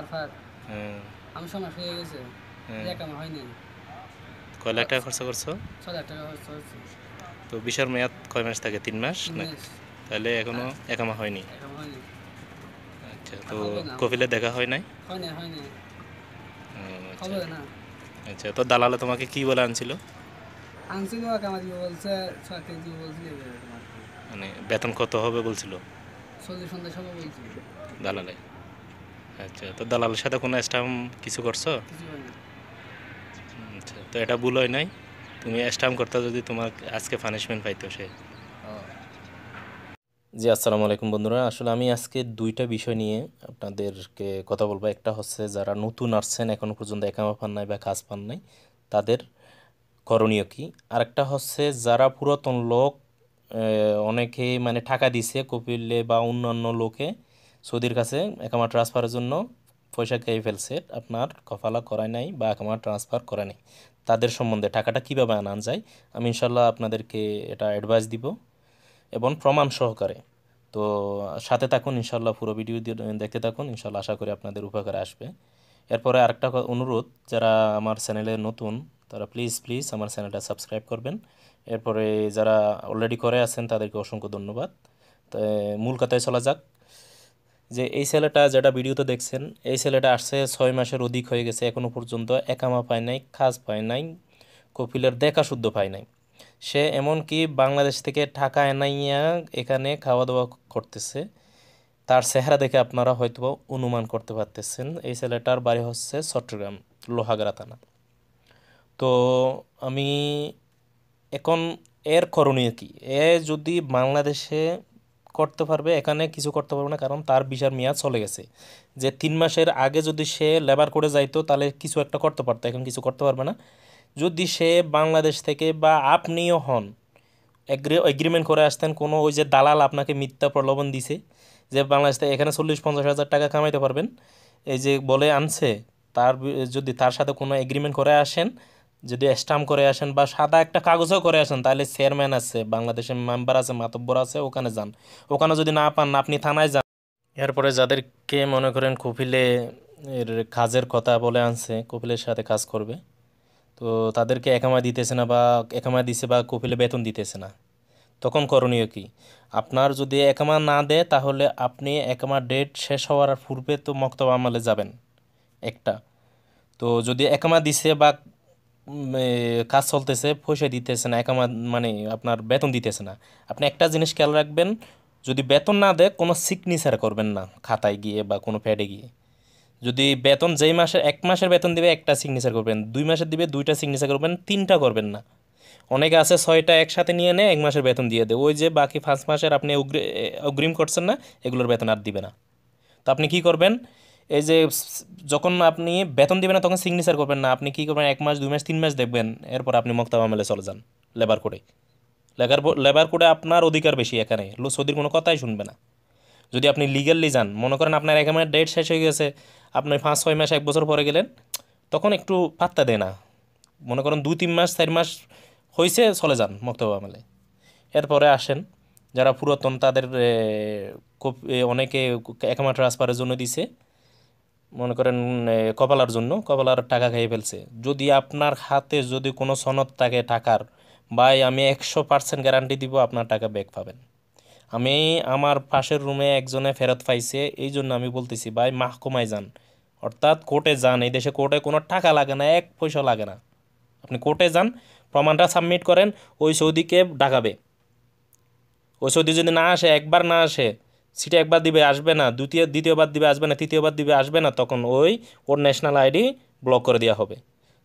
Far far হ্যাঁ। আমি সময় হয়ে গেছে হ্যাঁ। আমার হয়নি কয় লাখ টাকা খরচা করছো ছ লাখ টাকা খরচা করছি তো বিশার মেয়াদ কয় মাস থাকে তিন মাস তাহলে এখনো হ্যাঁ। একামা হয়নি আচ্ছা তো কপিলে দেখা হয় নাই আচ্ছা।, আচ্ছা তো দালালে তোমাকে কি বলে আনছিল আনছিল বলছে মানে বেতন কত হবে বলছিল দালালে আচ্ছা তো দালালের সাথে কোনো স্ট্যাম্প কিছু করছো আচ্ছা তো এটা ভুল হয় নাই তুমি স্ট্যাম্প করতে যদি তোমার আজকে পানিশমেন্ট পাইতো সে জি আসসালামু আলাইকুম বন্ধুরা আসলে আমি আজকে দুইটা বিষয় নিয়ে আপনাদেরকে কথা বলবো একটা হচ্ছে যারা নতুন আসছেন এখনও পর্যন্ত একামা পান নাই বা কাজ পান নাই তাদের করণীয় কি আরেকটা হচ্ছে যারা পুরাতন লোক অনেকে মানে টাকা দিছে কপিলে বা অন্যান্য লোকে সৌদির কাছে অ্যাকামা ট্রান্সফারের জন্য পয়সা খেয়ে ফেলছে আপনার কফালা করায় নাই বা অ্যাকামা ট্রান্সফার করে নাই তাদের সম্বন্ধে টাকাটা কীভাবে আনান যায় আমি ইনশাল্লাহ আপনাদেরকে এটা অ্যাডভাইস দিব এবং প্রমাণ সহকারে তো সাথে থাকুন ইনশাল্লাহ পুরো ভিডিও দেখতে থাকুন ইনশাল্লাহ আশা করি আপনাদের উপকারে আসবে এরপরে আরেকটা অনুরোধ যারা আমার চ্যানেলে নতুন তারা প্লিজ প্লিজ আমার চ্যানেলটা সাবস্ক্রাইব করবেন এরপরে যারা অলরেডি করে আছেন তাদেরকে অসংখ্য ধন্যবাদ মূল কথায় চলা যাক যে এই ছেলেটা যেটা ভিডিওতে দেখছেন এই ছেলেটা আসছে ছয় মাসের অধিক হয়ে গেছে এখনও পর্যন্ত একামা পায় নাই খাস পায় নাই কপিলের দেখা শুদ্ধ পায় নাই সে এমনকি বাংলাদেশ থেকে টাকা এনাইয়া এখানে খাওয়া দাওয়া করতেছে তার চেহারা দেখে আপনারা হয়তো অনুমান করতে পারতেছেন এই ছেলেটার বাড়ি হচ্ছে চট্টগ্রাম লোহাগড়া থানা তো আমি এখন এর করণীয় কি এ যদি বাংলাদেশে করতে পারবে এখানে কিছু করতে পারবে না কারণ তার বিচার মেয়াদ চলে গেছে যে তিন মাসের আগে যদি সে লেবার করে যাইতো তাহলে কিছু একটা করতে পারতো এখন কিছু করতে পারবে না যদি সে বাংলাদেশ থেকে বা আপনিও হন এগ্রিমেন্ট করে আসতেন কোনো ওই যে দালাল আপনাকে মিথ্যা প্রলোভন দিছে যে বাংলাদেশ থেকে এখানে চল্লিশ পঞ্চাশ হাজার টাকা কামাইতে পারবেন এই যে বলে আনছে তার যদি তার সাথে কোনো এগ্রিমেন্ট করে আসেন যদি স্টাম্প করে আসেন বা সাদা একটা কাগজও করে আসেন তাহলে চেয়ারম্যান আছে বাংলাদেশের মেম্বার আছে মাতব্বর আছে ওখানে যান ওখানে যদি না পান আপনি থানায় যান এরপরে যাদেরকে মনে করেন কপিলে এর কাজের কথা বলে আনছে কপিলের সাথে কাজ করবে তো তাদেরকে একামা দিতেছে না বা একামা দিছে বা কপিলে বেতন দিতেছে না তখন করণীয় কি আপনার যদি একামা না দেয় তাহলে আপনি একামা ডেট শেষ হওয়ার পূর্বে তো মক্তব আমলে যাবেন একটা তো যদি একামা দিছে বা কাজ চলতেছে পয়সা দিতেছে না একামা মানে আপনার বেতন দিতেছে না আপনি একটা জিনিস খেয়াল রাখবেন যদি বেতন না দেয় কোনো সিগনেচার করবেন না খাতায় গিয়ে বা কোনো প্যাডে গিয়ে যদি বেতন যেই মাসে এক মাসের বেতন দিবে একটা সিগনেচার করবেন দুই মাসের দিবে দুইটা সিগনেচার করবেন তিনটা করবেন না অনেকে আছে ছয়টা একসাথে নিয়ে নেয় এক মাসের বেতন দিয়ে দেয় ওই যে বাকি পাঁচ মাসের আপনি অগ্রিম করছেন না এগুলোর বেতন আর দিবে না তো আপনি কি করবেন এই যে যখন আপনি বেতন দেবেন না তখন সিগনেচার করবেন না আপনি কী করবেন এক মাস দুই মাস তিন মাস দেখবেন এরপর আপনি মক্তাবা মেলে চলে যান লেবার কোডে লেবার লেবার কোডে আপনার অধিকার বেশি এখানে সৌদির কোনো কথাই শুনবে না যদি আপনি লিগালি যান মনে করেন আপনার এক মাসের ডেট শেষ হয়ে গেছে আপনি পাঁচ ছয় মাস এক বছর পরে গেলেন তখন একটু পাত্তা দেয় না মনে করেন দুই তিন মাস চার মাস হয়েছে চলে যান মক্তবা মেলে এরপরে আসেন যারা পুরাতন তাদের খুব অনেকে একমাত্র ট্রান্সফারের জন্য দিছে মনে করেন কপালার জন্য কপালার টাকা খেয়ে ফেলছে যদি আপনার হাতে যদি কোনো সনদ থাকে টাকার ভাই আমি একশো পার্সেন্ট গ্যারান্টি দিব আপনার টাকা ব্যাক পাবেন আমি আমার পাশের রুমে একজনে ফেরত পাইছে এই জন্য আমি বলতেছি ভাই মাহকুমায় যান অর্থাৎ কোর্টে যান এই দেশে কোর্টে কোনো টাকা লাগে না এক পয়সা লাগে না আপনি কোর্টে যান প্রমাণটা সাবমিট করেন ওই সৌদিকে ডাকাবে ওই সৌদি যদি না আসে একবার না আসে সেটা একবার দিবে আসবে না দ্বিতীয় দ্বিতীয়বার দিবে আসবে না তৃতীয়বার দিবে আসবে না তখন ওই ওর ন্যাশনাল আইডি ব্লক করে দেওয়া হবে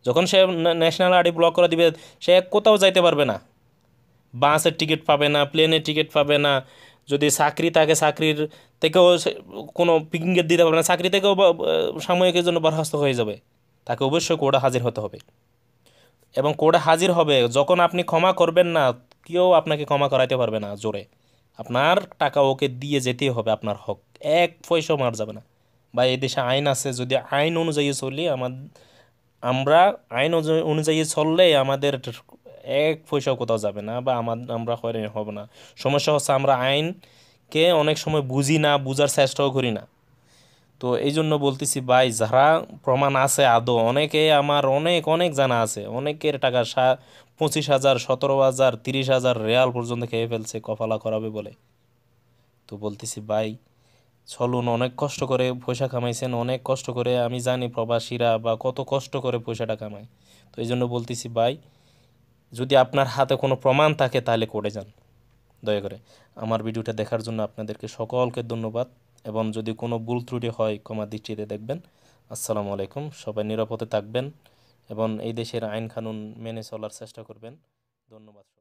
যখন সে ন্যাশনাল আইডি ব্লক করে দিবে সে কোথাও যাইতে পারবে না বাসের টিকিট পাবে না প্লেনের টিকিট পাবে না যদি চাকরি থাকে চাকরির থেকেও কোনো পিকিংয়ের দিতে পারবে না চাকরি থেকেও সাময়িকের জন্য বরখাস্ত হয়ে যাবে তাকে অবশ্যই কোর্টে হাজির হতে হবে এবং কোর্টে হাজির হবে যখন আপনি ক্ষমা করবেন না কেউ আপনাকে ক্ষমা করাইতে পারবে না জোরে আপনার টাকা ওকে দিয়ে যেতেই হবে আপনার হক এক পয়সাও মার যাবে না বা এদেশে আইন আছে যদি আইন অনুযায়ী চলি আমার আমরা আইন অনুযায়ী চললে আমাদের এক পয়সাও কোথাও যাবে না বা আমার আমরা হয়রানি হবে না সমস্যা হচ্ছে আমরা আইনকে অনেক সময় বুঝি না বুঝার চেষ্টাও করি না তো এই জন্য বলতেছি ভাই যারা প্রমাণ আছে আদৌ অনেকে আমার অনেক অনেক জানা আছে অনেকের টাকা সা পঁচিশ হাজার সতেরো হাজার তিরিশ হাজার রেয়াল পর্যন্ত খেয়ে ফেলছে কফালা করাবে বলে তো বলতেছি ভাই চলুন অনেক কষ্ট করে পয়সা কামাইছেন অনেক কষ্ট করে আমি জানি প্রবাসীরা বা কত কষ্ট করে পয়সাটা কামায় তো এই জন্য বলতেছি ভাই যদি আপনার হাতে কোনো প্রমাণ থাকে তাহলে করে যান দয়া করে আমার ভিডিওটা দেখার জন্য আপনাদেরকে সকলকে ধন্যবাদ এবং যদি কোনো ভুল ত্রুটি হয় ক্ষমা দৃষ্টিতে দেখবেন আসসালামু আলাইকুম সবাই নিরাপদে থাকবেন এবং এই দেশের আইন কানুন মেনে চলার চেষ্টা করবেন ধন্যবাদ